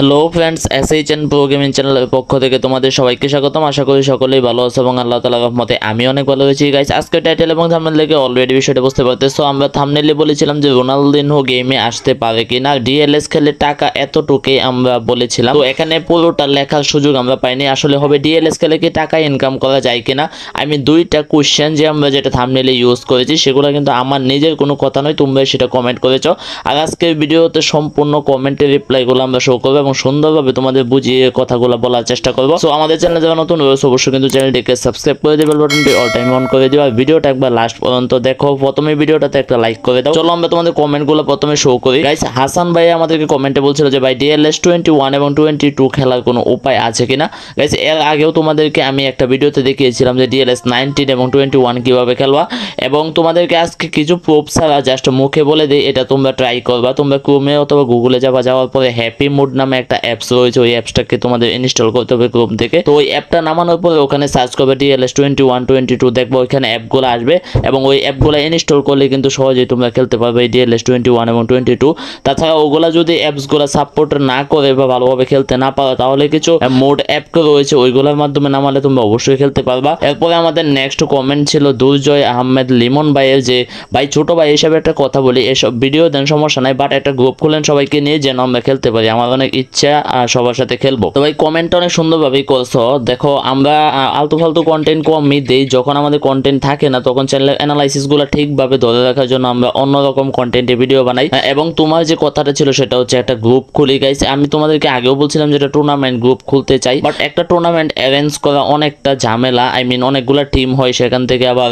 hello friends S H N programming চ্যানেলের পক্ষ থেকে তোমাদের সবাইকে স্বাগতম আশা করি সকলেই ভালো আছো এবং আল্লাহ তালা রহমতে আমি অনেক ভালো হয়েছি গাইস আজকে টাইটেল এবং থামনেল থেকে অলরেডি বিষয়টা বুঝতে পারতেছো আমরা থামনেলে বলেছিলাম যে রোনালদিনহো গেমে আসতে পারে কি না ডিএলএস খেলে টাকা এতটুকুই আমরা বলেছিলাম তো এখানে পুরোটা লেখার সুযোগ আমরা পাইনি আসলে হবে ডিএলএস খেলে কি টাকা ইনকাম করা যায় কিনা আমি দুইটা কোয়েশ্চেন যে আমরা যেটা থামনেলে ইউজ করেছি সেগুলো কিন্তু আমার নিজের কোনো কথা নয় তোমরা সেটা কমেন্ট করেছো আর আজকের ভিডিওতে সম্পূর্ণ কমেন্টের রিপ্লাইগুলো আমরা শো করবো এবং সুন্দরভাবে তোমাদের বুঝিয়ে কথাগুলো বলার চেষ্টা করবো সো আমাদের চ্যানেল যারা নতুন রয়েছে অবশ্যই কিন্তু চ্যানেলটিকে সাবস্ক্রাইব করে দেবে বাটনটি অল টাইম অন করে দেওয়া ভিডিওটা একবার লাস্ট পর্যন্ত দেখো প্রথমে ভিডিওটাতে একটা লাইক করে দাও চলো আমরা তোমাদের কমেন্টগুলো প্রথমে শো করি গাইস হাসান ভাই আমাদেরকে কমেন্টে বলছিল যে ভাই ডিএলএস টোয়েন্টি ওয়ান এবং টোয়েন্টি টু খেলার কোনো উপায় আছে কিনা গাইস এর আগেও তোমাদেরকে আমি একটা ভিডিওতে দেখিয়েছিলাম যে ডিএলএস নাইনটিন এবং টোয়েন্টি ওয়ান কীভাবে খেলবা এবং তোমাদেরকে আজকে কিছু প্রুফ ছাড়া জাস্ট মুখে বলে দিই এটা তোমরা ট্রাই করবা তোমরা ক্রোমে অথবা গুগলে যাবা যাওয়ার পরে হ্যাপি মুড নামে একটা অ্যাপস রয়েছে ওই অ্যাপসটাকে তোমাদের ইনস্টল করতে হবে ক্রোম থেকে তো ওই অ্যাপটা নামানোর পরে ওখানে সার্চ করবে DLS twenty one twenty two দেখবো ওইখানে অ্যাপগুলো আসবে এবং ওই অ্যাপগুলো ইনস্টল করলে কিন্তু সহজেই তোমরা খেলতে পারবে ডিএলএস টোয়েন্টি ওয়ান এবং টোয়েন্টি টু তাছাড়া ওগুলা যদি অ্যাপসগুলো সাপোর্ট না করে বা ভালোভাবে খেলতে না পারো তাহলে কিছু মোড অ্যাপ রয়েছে ওইগুলোর মাধ্যমে নামালে তোমরা অবশ্যই খেলতে পারবা এরপরে আমাদের নেক্সট কমেন্ট ছিল দুর্জয় আহমেদ লিমন ভাইয়ের যে ভাই ছোট ভাই হিসাবে একটা কথা বলি এসব ভিডিও দেন সমস্যা নাই বাট একটা গ্রুপ খুলেন সবাইকে নিয়ে যেন আমরা খেলতে পারি আমার অনেক ইচ্ছা সবার সাথে খেলবো তো ভাই কমেন্ট অনেক সুন্দরভাবেই করছো দেখো আমরা আলতু ফালতু কন্টেন্ট কমই দিই যখন আমাদের কন্টেন্ট থাকে না তখন চ্যানেলের অ্যানালাইসিসগুলো ঠিকভাবে ধরে রাখার জন্য আমরা অন্যরকম কন্টেন্টে ভিডিও বানাই এবং তোমার যে কথাটা ছিল সেটা হচ্ছে একটা গ্রুপ খুলি গেছে আমি তোমাদেরকে আগেও বলছিলাম যেটা টুর্নামেন্ট গ্রুপ খুলতে চাই বাট একটা টুর্নামেন্ট অ্যারেঞ্জ করা অনেকটা ঝামেলা আই মিন অনেকগুলো টিম হয় সেখান থেকে আবার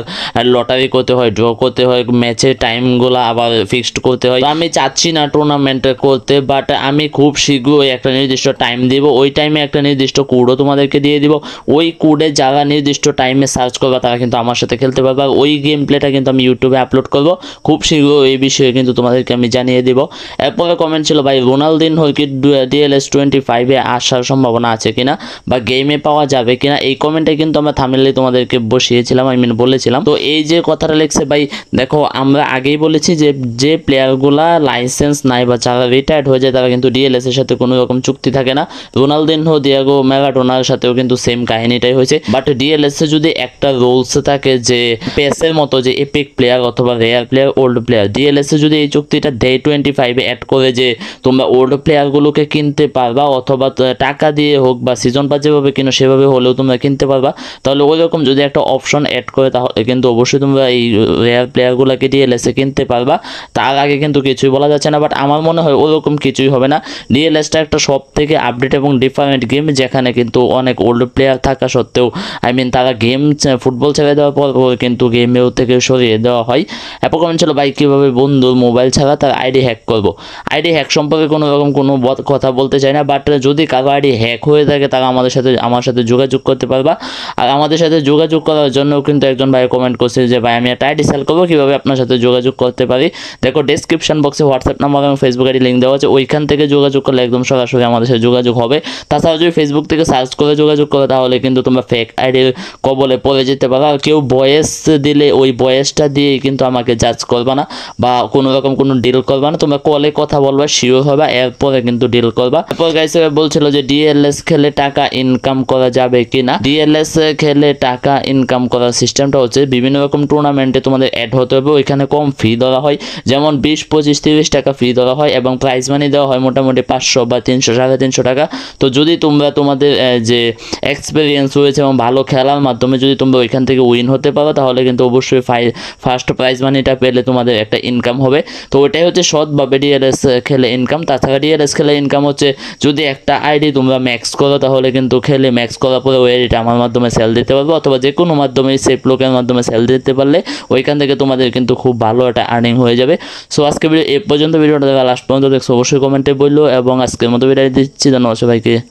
লটারি করতে হয় ড্র করতে হয় ম্যাচের টাইমগুলো আবার ফিক্সড করতে হয় আমি চাচ্ছি না টুর্নামেন্ট করতে বাট আমি খুব শীঘ্র ওই একটা নির্দিষ্ট টাইম দিব ওই টাইমে একটা নির্দিষ্ট কোডও তোমাদেরকে দিয়ে দিব ওই কোডে যারা নির্দিষ্ট টাইমে সার্চ করবে তারা কিন্তু আমার সাথে খেলতে পারবে আর ওই গেম প্লেটা কিন্তু আমি ইউটিউবে আপলোড করব খুব শীঘ্র এই বিষয়ে কিন্তু তোমাদেরকে আমি জানিয়ে দিব এরপরে কমেন্ট ছিল ভাই রোনালদিন হকি ডিএলএস টোয়েন্টি ফাইভে আসার সম্ভাবনা আছে কিনা বা গেমে পাওয়া যাবে কিনা এই কমেন্টে কিন্তু আমরা থামিলে তোমাদেরকে বসিয়েছিলাম আই মিন বলেছিলাম তো এই যে কথাটা লিখছে ভাই দেখো আমরা আগেই বলেছি যে যে প্লেয়ারগুলা লাইসেন্স নাই বা যারা রিটায়ার্ড হয়ে যায় তারা কিন্তু ডিএলএস এর সাথে কোনো কোনো রকম চুক্তি থাকে না রোনালদিনহো দিয়াগো ম্যারাডোনার সাথেও কিন্তু সেম কাহিনীটাই হয়েছে বাট ডিএলএসে যদি একটা রোলস থাকে যে পেসের মতো যে এপিক প্লেয়ার অথবা রেয়ার প্লেয়ার ওল্ড প্লেয়ার ডিএলএসে যদি এই চুক্তিটা ডে টোয়েন্টি ফাইভে অ্যাড করে যে তোমরা ওল্ড প্লেয়ারগুলোকে কিনতে পারবা অথবা টাকা দিয়ে হোক বা সিজন বা যেভাবে কিনো সেভাবে হলেও তোমরা কিনতে পারবা তাহলে ওই রকম যদি একটা অপশন অ্যাড করে তাহলে কিন্তু অবশ্যই তোমরা এই রেয়ার প্লেয়ারগুলোকে ডিএলএসে কিনতে পারবা তার আগে কিন্তু কিছুই বলা যাচ্ছে না বাট আমার মনে হয় ওরকম কিছুই হবে না ডিএলএসটা এটা একটা সব থেকে আপডেট এবং ডিফারেন্ট গেম যেখানে কিন্তু অনেক ওল্ড প্লেয়ার থাকা সত্ত্বেও আই মিন তারা গেম ফুটবল ছেড়ে দেওয়ার পর কিন্তু গেমেও থেকে সরিয়ে দেওয়া হয় অ্যাপো কমেন্ট ছিল ভাই কীভাবে বন্ধুর মোবাইল ছাড়া তার আইডি হ্যাক করব আইডি হ্যাক সম্পর্কে কোনো রকম কোনো কথা বলতে চাই না বাট যদি কারো আইডি হ্যাক হয়ে থাকে তারা আমাদের সাথে আমার সাথে যোগাযোগ করতে পারবা আর আমাদের সাথে যোগাযোগ করার জন্য কিন্তু একজন ভাই কমেন্ট করছে যে ভাই আমি একটা আইডি সেল করবো কীভাবে আপনার সাথে যোগাযোগ করতে পারি দেখো ডেসক্রিপশন বক্সে হোয়াটসঅ্যাপ নাম্বার এবং ফেসবুক আইডি লিঙ্ক দেওয়া আছে ওইখান থেকে যোগাযোগ করলে একদম সরাসরি আমাদের সাথে যোগাযোগ হবে তাছাড়া যদি ফেসবুক থেকে সার্চ করে যোগাযোগ করো তাহলে কিন্তু তোমরা ফেক আইডির কবলে পড়ে যেতে পারো আর কেউ বয়েস দিলে ওই বয়েসটা দিয়ে কিন্তু আমাকে জাজ করবা না বা কোনো রকম কোনো ডিল করবা না তোমরা কলে কথা বলবা শিওর হবে এরপরে কিন্তু ডিল করবা এরপর গাইছে বলছিল যে ডিএলএস খেলে টাকা ইনকাম করা যাবে কিনা ডিএলএস খেলে টাকা ইনকাম করার সিস্টেমটা হচ্ছে বিভিন্ন রকম টুর্নামেন্টে তোমাদের অ্যাড হতে হবে ওইখানে কম ফি ধরা হয় যেমন বিশ পঁচিশ তিরিশ টাকা ফি ধরা হয় এবং প্রাইজ মানি দেওয়া হয় মোটামুটি পাঁচশো বা তিনশো সাড়ে তিনশো টাকা তো যদি তোমরা তোমাদের যে এক্সপিরিয়েন্স রয়েছে এবং ভালো খেলার মাধ্যমে যদি তোমরা ওইখান থেকে উইন হতে পারো তাহলে কিন্তু অবশ্যই ফার্স্ট প্রাইজ মানিটা পেলে তোমাদের একটা ইনকাম হবে তো ওটাই হচ্ছে বা ডিএলএস খেলে ইনকাম তাছাড়া ডিএলএস খেলে ইনকাম হচ্ছে যদি একটা আইডি তোমরা ম্যাক্স করো তাহলে কিন্তু খেলে ম্যাক্স করার পরে ওই আইডিটা আমার মাধ্যমে সেল দিতে পারবো অথবা যে কোনো মাধ্যমে সেফ লোকের মাধ্যমে সেল দিতে পারলে ওইখান থেকে তোমাদের কিন্তু খুব ভালো একটা আর্নিং হয়ে যাবে সো আজকে ভিডিও এ পর্যন্ত ভিডিওটা দেখা লাস্ট পর্যন্ত দেখছো অবশ্যই কমেন্টে বললো এবং আজকে 求められている地位だの諸外国